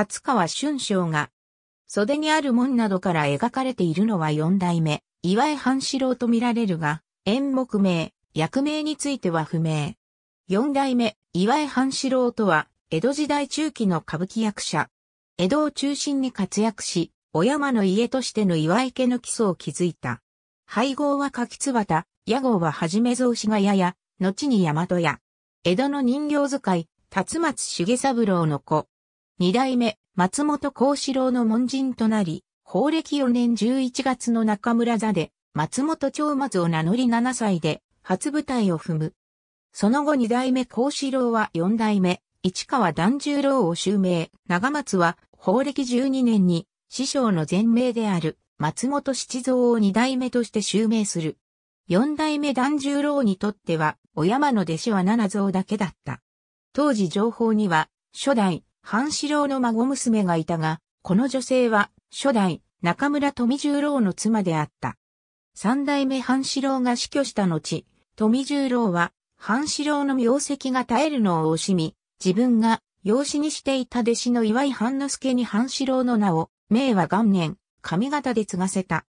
勝川春章が、袖にある門などから描かれているのは四代目、岩井半四郎と見られるが、演目名、役名については不明。四代目、岩井半四郎とは、江戸時代中期の歌舞伎役者。江戸を中心に活躍し、お山の家としての岩井家の基礎を築いた。配合は柿津畑、屋号ははじめ蔵志がやや、後に大和屋。江戸の人形使い、辰松重三郎の子。二代目、松本幸四郎の門人となり、法暦4年11月の中村座で、松本長松を名乗り7歳で、初舞台を踏む。その後二代目幸四郎は四代目、市川團十郎を襲名、長松は、法暦12年に、師匠の前名である、松本七蔵を二代目として襲名する。四代目團十郎にとっては、お山の弟子は七蔵だけだった。当時情報には、初代、半四郎の孫娘がいたが、この女性は初代中村富十郎の妻であった。三代目半四郎が死去した後、富十郎は半四郎の名跡が絶えるのを惜しみ、自分が養子にしていた弟子の岩井半之助に半四郎の名を、明和元年、上方で継がせた。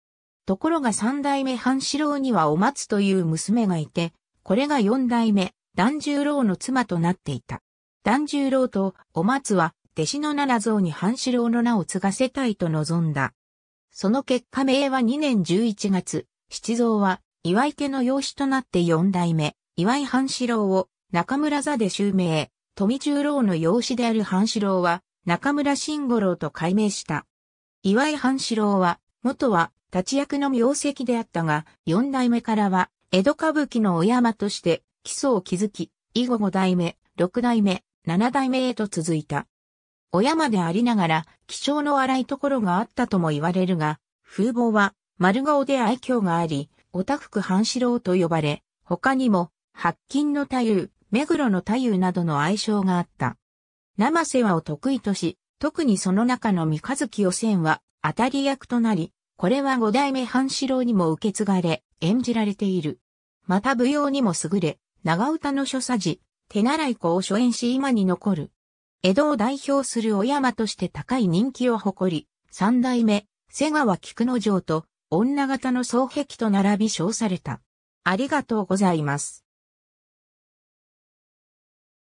ところが三代目半四郎にはお松という娘がいて、これが四代目、團十郎の妻となっていた。團十郎とお松は弟子の七蔵に半四郎の名を継がせたいと望んだ。その結果明和2年11月、七蔵は岩井家の養子となって四代目、岩井半四郎を中村座で襲名、富十郎の養子である半四郎は中村慎五郎と改名した。岩井半四郎は、元は立ち役の名跡であったが、四代目からは江戸歌舞伎のお山として基礎を築き、以後五代目、六代目、七代目へと続いた。親までありながら、気性の荒いところがあったとも言われるが、風貌は丸顔で愛嬌があり、オタフク半四郎と呼ばれ、他にも、白金の太夫、目黒の太夫などの愛称があった。生瀬はを得意とし、特にその中の三日月予選は当たり役となり、これは五代目半四郎にも受け継がれ、演じられている。また舞踊にも優れ、長唄の所作時、手習い子を初演し今に残る。江戸を代表するお山として高い人気を誇り、三代目、瀬川菊之丞と、女型の双璧と並び称された。ありがとうございます。